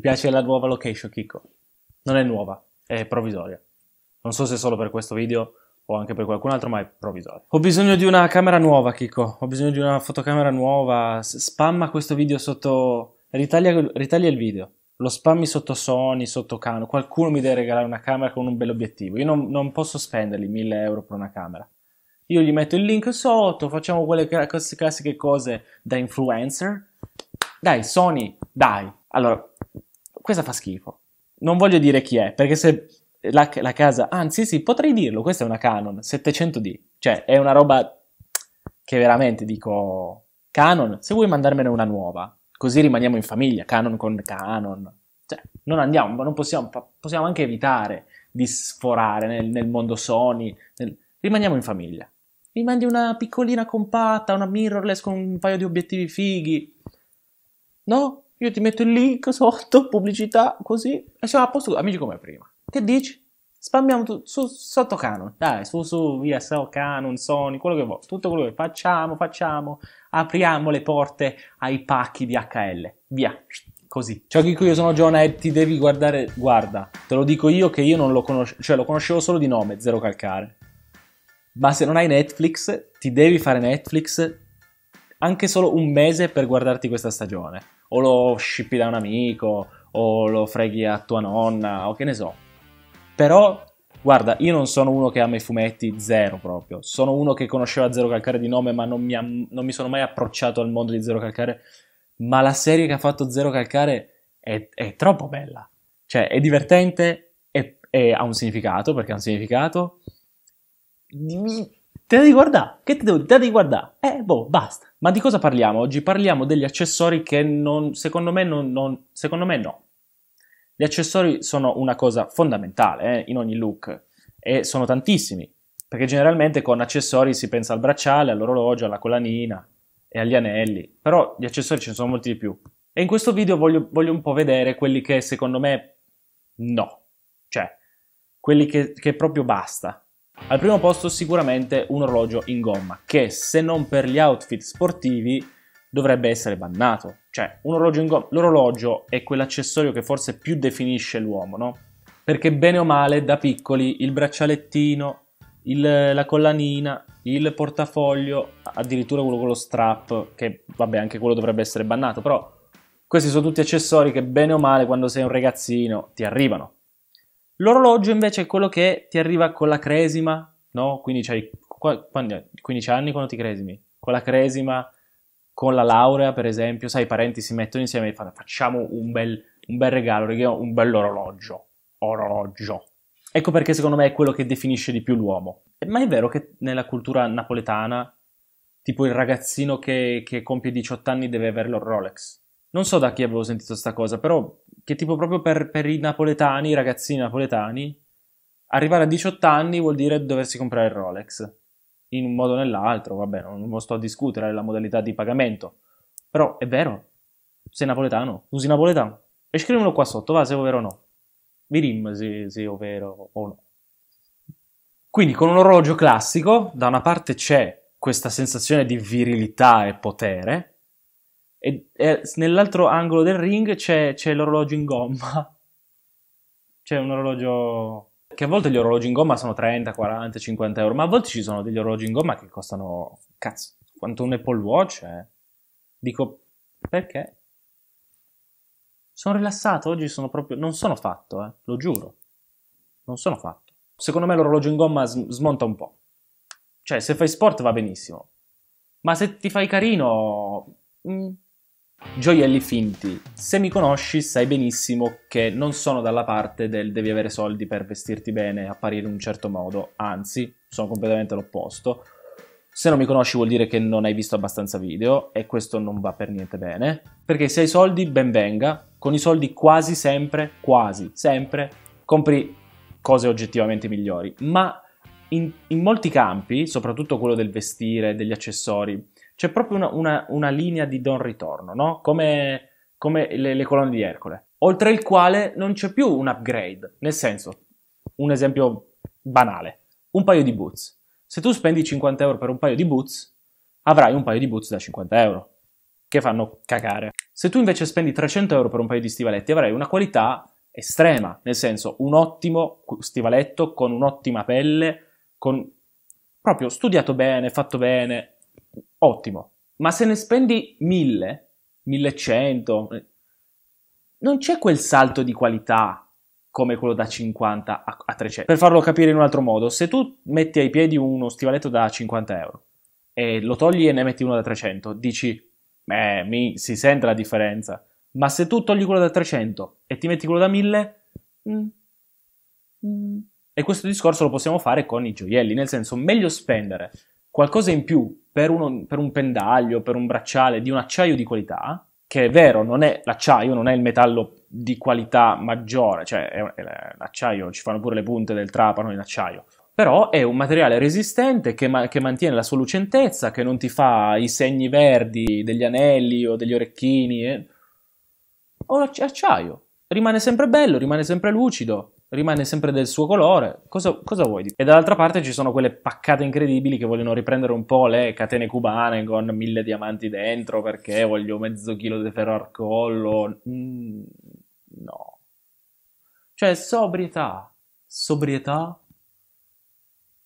Ti piace la nuova location, Kiko? Non è nuova, è provvisoria. Non so se solo per questo video o anche per qualcun altro, ma è provvisoria. Ho bisogno di una camera nuova, Kiko. Ho bisogno di una fotocamera nuova. Spamma questo video sotto... Ritaglia, ritaglia il video. Lo spammi sotto Sony, sotto Canon. Qualcuno mi deve regalare una camera con un bel obiettivo. Io non, non posso spenderli 1000 euro per una camera. Io gli metto il link sotto, facciamo quelle classiche cose da influencer. Dai, Sony, dai. Allora, questa fa schifo. Non voglio dire chi è, perché se la, la casa, anzi sì, potrei dirlo, questa è una Canon 700D, cioè è una roba che veramente dico, Canon, se vuoi mandarmene una nuova, così rimaniamo in famiglia, Canon con Canon, cioè non andiamo, non possiamo, possiamo anche evitare di sforare nel, nel mondo Sony, nel, rimaniamo in famiglia. Mi mandi una piccolina compatta, una mirrorless con un paio di obiettivi fighi. No? Io ti metto il link sotto, pubblicità, così, e siamo a posto, amici come prima. Che dici? Spammiamo tutto, su, sotto Canon, dai, su, su, via, so, Canon, Sony, quello che vuoi, tutto quello che facciamo, facciamo, apriamo le porte ai pacchi di HL, via, così. Ciao Chico, io sono Giona e ti devi guardare, guarda, te lo dico io che io non lo conoscevo, cioè lo conoscevo solo di nome, zero calcare. Ma se non hai Netflix, ti devi fare Netflix anche solo un mese per guardarti questa stagione o lo shippi da un amico, o lo freghi a tua nonna, o che ne so. Però, guarda, io non sono uno che ama i fumetti, zero proprio. Sono uno che conosceva Zero Calcare di nome, ma non mi, am- non mi sono mai approcciato al mondo di Zero Calcare. Ma la serie che ha fatto Zero Calcare è, è troppo bella. Cioè, è divertente, e ha un significato, perché ha un significato. Mi Te la devi guardare, che te devo dire? Te la devi guardare. Eh, boh, basta. Ma di cosa parliamo oggi? Parliamo degli accessori che non, secondo me non, non secondo me no. Gli accessori sono una cosa fondamentale eh, in ogni look e sono tantissimi, perché generalmente con accessori si pensa al bracciale, all'orologio, alla collanina e agli anelli, però gli accessori ce ne sono molti di più. E in questo video voglio, voglio un po' vedere quelli che secondo me no, cioè quelli che, che proprio basta, al primo posto sicuramente un orologio in gomma, che se non per gli outfit sportivi dovrebbe essere bannato. Cioè, un orologio in gomma, l'orologio è quell'accessorio che forse più definisce l'uomo, no? Perché bene o male da piccoli il braccialettino, il, la collanina, il portafoglio, addirittura quello con lo strap, che vabbè anche quello dovrebbe essere bannato, però questi sono tutti accessori che bene o male quando sei un ragazzino ti arrivano. L'orologio invece è quello che ti arriva con la cresima, no? Quindi c'hai quando, 15 anni quando ti cresimi, con la cresima, con la laurea per esempio, sai i parenti si mettono insieme e fanno facciamo un bel, un bel regalo, regalo un bell'orologio, orologio. Ecco perché secondo me è quello che definisce di più l'uomo. Ma è vero che nella cultura napoletana, tipo il ragazzino che, che compie 18 anni deve avere lo Non so da chi avevo sentito questa cosa, però che tipo proprio per, per i napoletani, i ragazzini napoletani, arrivare a 18 anni vuol dire doversi comprare il Rolex. In un modo o nell'altro, vabbè, non lo sto a discutere la modalità di pagamento. Però è vero, sei napoletano, usi napoletano. E scrivimelo qua sotto, va, se è vero o no. Mi se, se è vero o no. Quindi con un orologio classico, da una parte c'è questa sensazione di virilità e potere, e, e nell'altro angolo del ring c'è, c'è l'orologio in gomma. C'è un orologio che a volte gli orologi in gomma sono 30, 40, 50 euro, ma a volte ci sono degli orologi in gomma che costano, cazzo, quanto un Apple Watch. Eh. Dico, perché? Sono rilassato, oggi sono proprio, non sono fatto, eh, lo giuro, non sono fatto. Secondo me l'orologio in gomma smonta un po'. Cioè, se fai sport va benissimo, ma se ti fai carino... Mm. Gioielli finti. Se mi conosci sai benissimo che non sono dalla parte del devi avere soldi per vestirti bene e apparire in un certo modo, anzi sono completamente l'opposto. Se non mi conosci vuol dire che non hai visto abbastanza video e questo non va per niente bene, perché se hai soldi ben venga, con i soldi quasi sempre, quasi sempre, compri cose oggettivamente migliori, ma in, in molti campi, soprattutto quello del vestire, degli accessori, c'è proprio una, una, una linea di don ritorno, no? Come, come le, le colonne di Ercole, oltre il quale non c'è più un upgrade, nel senso, un esempio banale, un paio di boots. Se tu spendi 50 euro per un paio di boots, avrai un paio di boots da 50 euro, che fanno cagare. Se tu invece spendi 300 euro per un paio di stivaletti, avrai una qualità estrema, nel senso un ottimo stivaletto con un'ottima pelle, con proprio studiato bene, fatto bene, ottimo. Ma se ne spendi 1000, 1100, eh, non c'è quel salto di qualità come quello da 50 a 300. Per farlo capire in un altro modo, se tu metti ai piedi uno stivaletto da 50 euro e lo togli e ne metti uno da 300, dici, beh, mi, si sente la differenza. Ma se tu togli quello da 300 e ti metti quello da 1000, mm, mm. e questo discorso lo possiamo fare con i gioielli, nel senso, meglio spendere qualcosa in più per, uno, per un pendaglio, per un bracciale di un acciaio di qualità, che è vero, non è l'acciaio, non è il metallo di qualità maggiore, cioè è, è l'acciaio, ci fanno pure le punte del trapano in acciaio, però è un materiale resistente che, ma- che, mantiene la sua lucentezza, che non ti fa i segni verdi degli anelli o degli orecchini, eh. o l'acciaio. rimane sempre bello, rimane sempre lucido, rimane sempre del suo colore, cosa, cosa vuoi dire? E dall'altra parte ci sono quelle paccate incredibili che vogliono riprendere un po' le catene cubane con mille diamanti dentro perché voglio mezzo chilo di ferro al collo. Mm, no. Cioè, sobrietà, sobrietà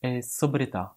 e sobrietà.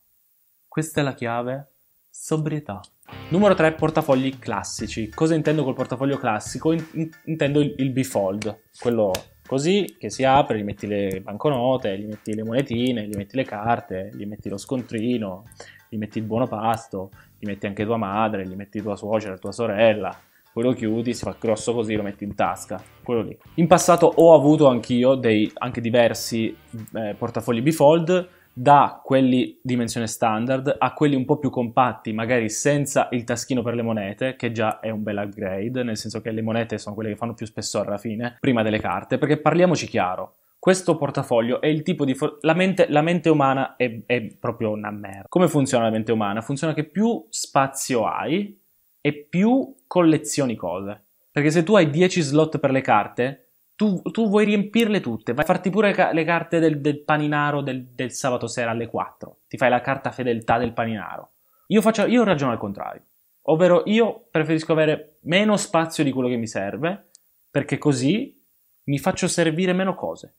Questa è la chiave, sobrietà. Numero 3, portafogli classici. Cosa intendo col portafoglio classico? In- intendo il, il bifold, quello così che si apre, gli metti le banconote, gli metti le monetine, gli metti le carte, gli metti lo scontrino, gli metti il buono pasto, gli metti anche tua madre, gli metti tua suocera, tua sorella, poi lo chiudi, si fa grosso così, lo metti in tasca, quello lì. In passato ho avuto anch'io dei, anche diversi eh, portafogli bifold da quelli dimensione standard a quelli un po' più compatti, magari senza il taschino per le monete, che già è un bel upgrade, nel senso che le monete sono quelle che fanno più spessore alla fine, prima delle carte, perché parliamoci chiaro. Questo portafoglio è il tipo di... For- la, mente, la, mente, umana è, è proprio una merda. Come funziona la mente umana? Funziona che più spazio hai e più collezioni cose. Perché se tu hai 10 slot per le carte, tu, tu, vuoi riempirle tutte, vai a farti pure ca- le carte del, del paninaro del, del, sabato sera alle 4, ti fai la carta fedeltà del paninaro. Io, faccio, io ragiono al contrario, ovvero io preferisco avere meno spazio di quello che mi serve, perché così mi faccio servire meno cose.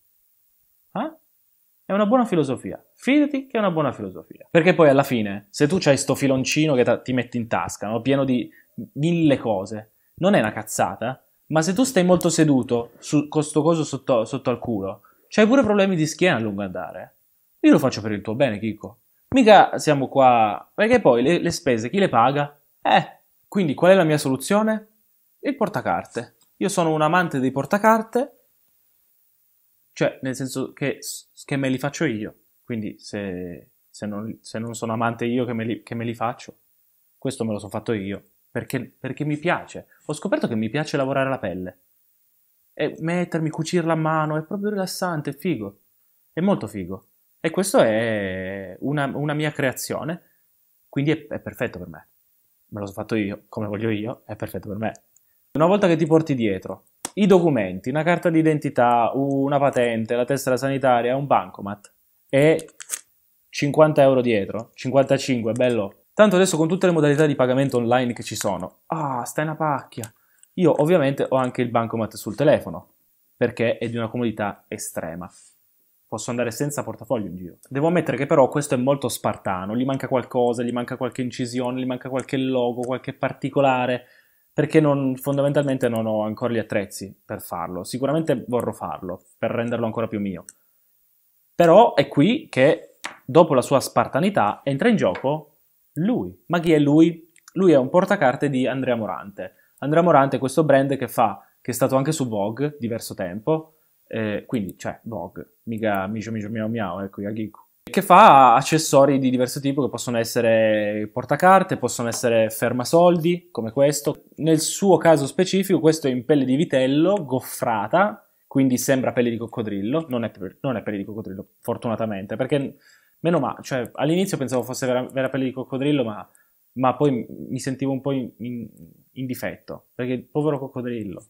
Eh? È una buona filosofia. Fidati che è una buona filosofia. Perché poi alla fine, se tu hai sto filoncino che ta- ti metti in tasca, no? pieno di mille cose, non è una cazzata, ma se tu stai molto seduto, su, con sto coso sotto, sotto al culo, c'hai pure problemi di schiena a lungo andare. Io lo faccio per il tuo bene, Chico. Mica siamo qua... Perché poi le, le spese chi le paga? Eh, quindi qual è la mia soluzione? Il portacarte. Io sono un amante dei portacarte, cioè nel senso che, che me li faccio io. Quindi se, se, non, se non, sono amante io che me li, che me li faccio, questo me lo sono fatto io perché, perché mi piace. Ho scoperto che mi piace lavorare la pelle. E mettermi, cucirla a mano, è proprio rilassante, è figo. È molto figo. E questa è una, una, mia creazione, quindi è, è perfetto per me. Me lo sono fatto io, come voglio io, è perfetto per me. Una volta che ti porti dietro i documenti, una carta d'identità, una patente, la tessera sanitaria, un bancomat e 50 euro dietro, 55, bello, Tanto adesso con tutte le modalità di pagamento online che ci sono. Ah, stai una pacchia. Io ovviamente ho anche il bancomat sul telefono, perché è di una comodità estrema. Posso andare senza portafoglio in giro. Devo ammettere che però questo è molto spartano, gli manca qualcosa, gli manca qualche incisione, gli manca qualche logo, qualche particolare, perché non, fondamentalmente non ho ancora gli attrezzi per farlo. Sicuramente vorrò farlo, per renderlo ancora più mio. Però è qui che, dopo la sua spartanità, entra in gioco lui. Ma chi è lui? Lui è un portacarte di Andrea Morante. Andrea Morante è questo brand che fa, che è stato anche su Vogue diverso tempo, eh, quindi cioè Vogue, mica micio micio miau miau, ecco Yagiku. Che fa accessori di diverso tipo che possono essere portacarte, possono essere fermasoldi come questo. Nel suo caso specifico questo è in pelle di vitello, goffrata, quindi sembra pelle di coccodrillo, non è, non è pelle di coccodrillo fortunatamente, perché Meno male, cioè, all'inizio pensavo fosse vera, vera pelle di coccodrillo, ma, ma, poi mi sentivo un po' in, in, in difetto, perché povero coccodrillo.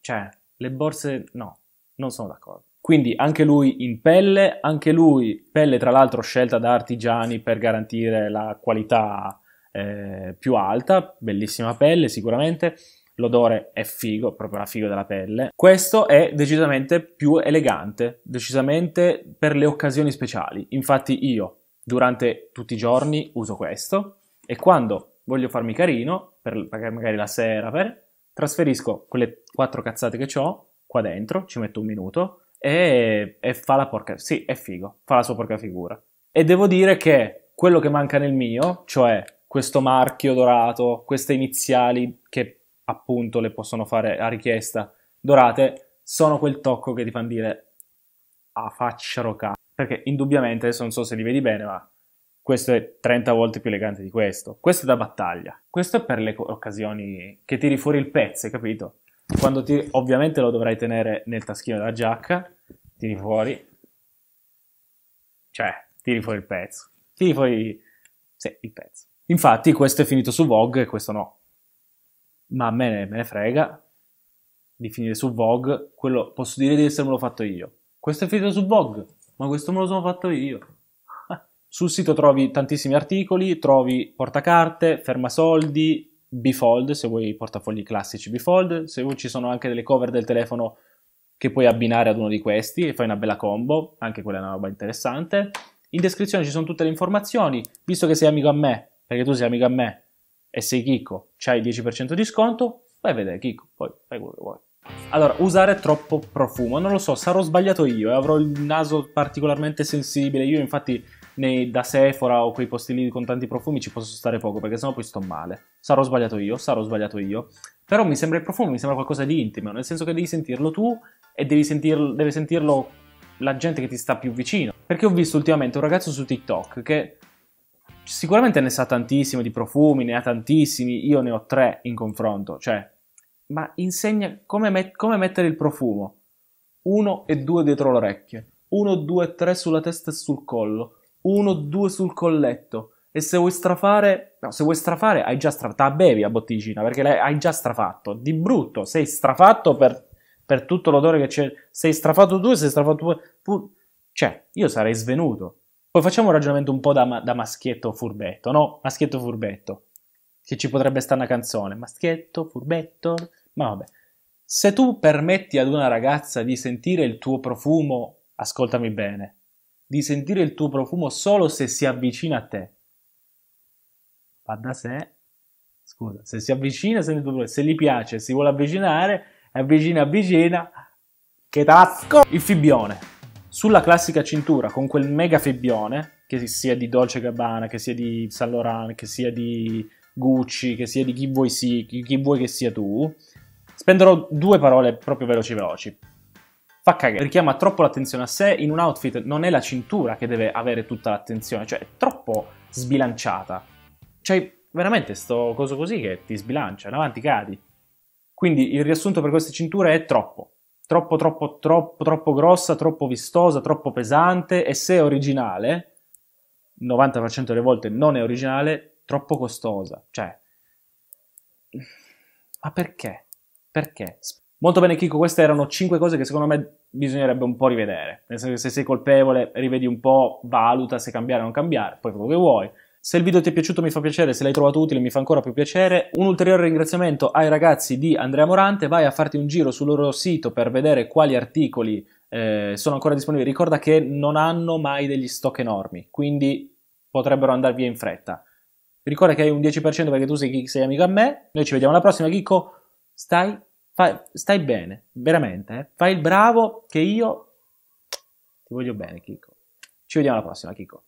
Cioè, le borse no, non sono d'accordo. Quindi anche lui in pelle, anche lui pelle tra l'altro scelta da artigiani per garantire la qualità eh, più alta, bellissima pelle sicuramente, l'odore è figo, proprio la figo della pelle. Questo è decisamente più elegante, decisamente per le occasioni speciali. Infatti io durante tutti i giorni uso questo e quando voglio farmi carino, per, magari la sera, per, trasferisco quelle quattro cazzate che ho qua dentro, ci metto un minuto e, e fa la porca... sì, è figo, fa la sua porca figura. E devo dire che quello che manca nel mio, cioè questo marchio dorato, queste iniziali che appunto le possono fare a richiesta dorate, sono quel tocco che ti fanno dire a ah, faccia rocà. Perché indubbiamente, adesso non so se li vedi bene, ma questo è 30 volte più elegante di questo. Questo è da battaglia. Questo è per le occasioni che tiri fuori il pezzo, hai capito? Quando ti ovviamente lo dovrai tenere nel taschino della giacca, tiri fuori, cioè, tiri fuori il pezzo. Tiri fuori, sì, il pezzo. Infatti, questo è finito su Vogue e questo no ma a me ne, me ne frega di finire su Vogue, quello posso dire di essermelo fatto io. Questo è finito su Vogue, ma questo me lo sono fatto io. Sul sito trovi tantissimi articoli, trovi portacarte, fermasoldi, bifold, se vuoi i portafogli classici bifold, se vuoi ci sono anche delle cover del telefono che puoi abbinare ad uno di questi e fai una bella combo, anche quella è una roba interessante. In descrizione ci sono tutte le informazioni, visto che sei amico a me, perché tu sei amico a me, e sei chicco, c'hai il 10% di sconto, vai a vedere chicco, poi fai quello che vuoi. Allora, usare troppo profumo, non lo so, sarò sbagliato io e eh, avrò il naso particolarmente sensibile, io infatti nei, da Sephora o quei posti lì con tanti profumi ci posso stare poco perché sennò poi sto male. Sarò sbagliato io, sarò sbagliato io. Però mi sembra il profumo, mi sembra qualcosa di intimo, nel senso che devi sentirlo tu e devi sentirlo, deve sentirlo la gente che ti sta più vicino. Perché ho visto ultimamente un ragazzo su TikTok che sicuramente ne sa tantissimo di profumi, ne ha tantissimi, io ne ho tre in confronto, cioè, ma insegna come, met- come mettere il profumo. Uno e due dietro l'orecchio, uno, due e tre sulla testa e sul collo, uno, due sul colletto. E se vuoi strafare, no, se vuoi strafare, hai già strafatto, la bevi a botticina perché hai già strafatto, di brutto, sei strafatto per, per tutto l'odore che c'è, sei strafatto tu e sei strafatto tu, cioè, io sarei svenuto. Poi facciamo un ragionamento un po' da, da maschietto furbetto, no? Maschietto furbetto. Che ci potrebbe stare una canzone. Maschietto, furbetto, ma vabbè. Se tu permetti ad una ragazza di sentire il tuo profumo, ascoltami bene, di sentire il tuo profumo solo se si avvicina a te. Va da sé. Scusa, se si avvicina, sente il tuo profumo. Se gli piace, si vuole avvicinare, avvicina, avvicina. Che tasco! Il fibione sulla classica cintura con quel mega febbione, che sia di Dolce Gabbana, che sia di Saint Laurent, che sia di Gucci, che sia di chi vuoi, si, chi vuoi che sia tu, spenderò due parole proprio veloci veloci. Fa cagare, richiama troppo l'attenzione a sé, in un outfit non è la cintura che deve avere tutta l'attenzione, cioè è troppo sbilanciata. Cioè, veramente sto coso così che ti sbilancia, in avanti cadi. Quindi il riassunto per queste cinture è troppo troppo, troppo, troppo, troppo grossa, troppo vistosa, troppo pesante e se è originale, 90% delle volte non è originale, troppo costosa. Cioè, ma perché? Perché? Molto bene Kiko, queste erano 5 cose che secondo me bisognerebbe un po' rivedere. Nel senso che se sei colpevole, rivedi un po', valuta se cambiare o non cambiare, poi quello che vuoi. Se il video ti è piaciuto mi fa piacere, se l'hai trovato utile mi fa ancora più piacere. Un ulteriore ringraziamento ai ragazzi di Andrea Morante, vai a farti un giro sul loro sito per vedere quali articoli eh, sono ancora disponibili. Ricorda che non hanno mai degli stock enormi, quindi potrebbero andare via in fretta. Ricorda che hai un 10% perché tu sei, sei amico a me. Noi ci vediamo alla prossima, Chicco. Stai, stai bene, veramente. Eh? Fai il bravo che io ti voglio bene, Chicco. Ci vediamo alla prossima, Chicco.